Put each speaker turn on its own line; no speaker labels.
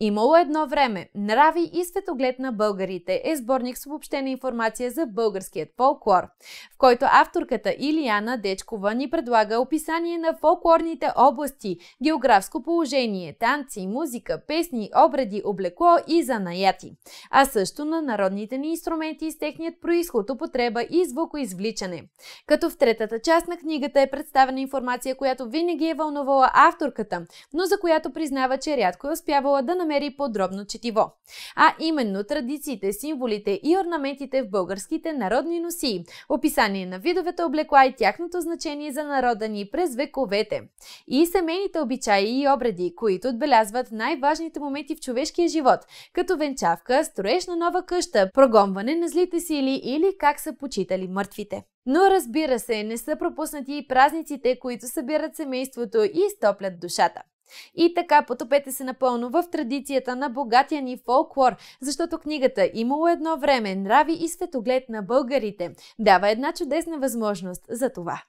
Имало едно време Нрави и светоглед на българите е сборник с обобщена информация за българският фолклор, в който авторката Илияна Дечкова ни предлага описание на фолклорните области, географско положение, танци, музика, песни, обреди, облекло и занаяти, а също на народните ни инструменти с техният происход, употреба и звукоизвличане. Като в третата част на книгата е представена информация, която винаги е вълнувала авторката, но за която признава, че рядко е успявала да намери намери подробно четиво. А именно традициите, символите и орнаментите в българските народни носи, описание на видовете облекла и тяхното значение за народа ни през вековете. И семейните обичаи и обреди, които отбелязват най-важните моменти в човешкия живот, като венчавка, строеж на нова къща, прогонване на злите сили или как са почитали мъртвите. Но разбира се, не са пропуснати и празниците, които събират семейството и стоплят душата. И така, потопете се напълно в традицията на богатия ни фолклор, защото книгата имало едно време нрави и светоглед на българите. Дава една чудесна възможност за това.